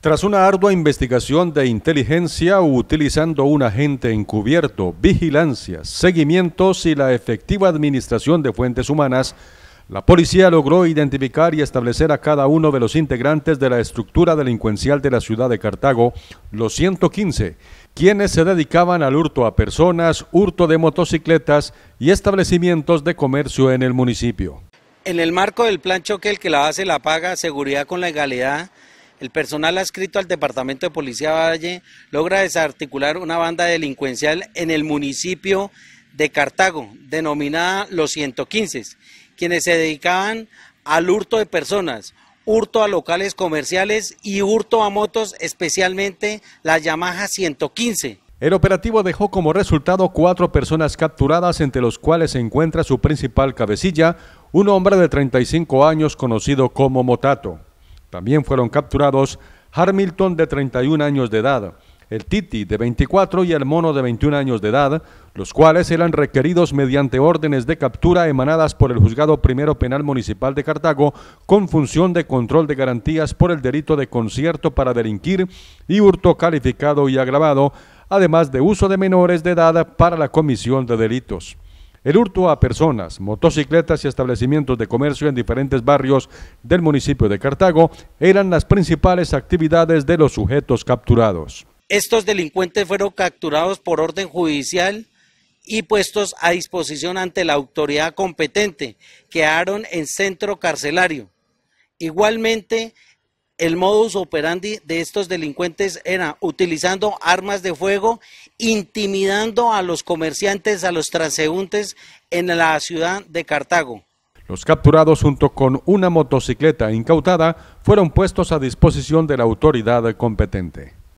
Tras una ardua investigación de inteligencia utilizando un agente encubierto, vigilancia, seguimientos y la efectiva administración de fuentes humanas, la policía logró identificar y establecer a cada uno de los integrantes de la estructura delincuencial de la ciudad de Cartago, los 115, quienes se dedicaban al hurto a personas, hurto de motocicletas y establecimientos de comercio en el municipio. En el marco del plan Choque, el que la hace la paga, seguridad con legalidad, el personal adscrito al Departamento de Policía Valle logra desarticular una banda delincuencial en el municipio de Cartago, denominada Los 115, quienes se dedicaban al hurto de personas, hurto a locales comerciales y hurto a motos, especialmente la Yamaha 115. El operativo dejó como resultado cuatro personas capturadas, entre los cuales se encuentra su principal cabecilla, un hombre de 35 años conocido como Motato. También fueron capturados Hamilton de 31 años de edad, el Titi de 24 y el Mono de 21 años de edad, los cuales eran requeridos mediante órdenes de captura emanadas por el Juzgado Primero Penal Municipal de Cartago con función de control de garantías por el delito de concierto para delinquir y hurto calificado y agravado, además de uso de menores de edad para la comisión de delitos. El hurto a personas, motocicletas y establecimientos de comercio en diferentes barrios del municipio de Cartago eran las principales actividades de los sujetos capturados. Estos delincuentes fueron capturados por orden judicial y puestos a disposición ante la autoridad competente. Quedaron en centro carcelario. Igualmente, el modus operandi de estos delincuentes era utilizando armas de fuego, intimidando a los comerciantes, a los transeúntes en la ciudad de Cartago. Los capturados junto con una motocicleta incautada fueron puestos a disposición de la autoridad competente.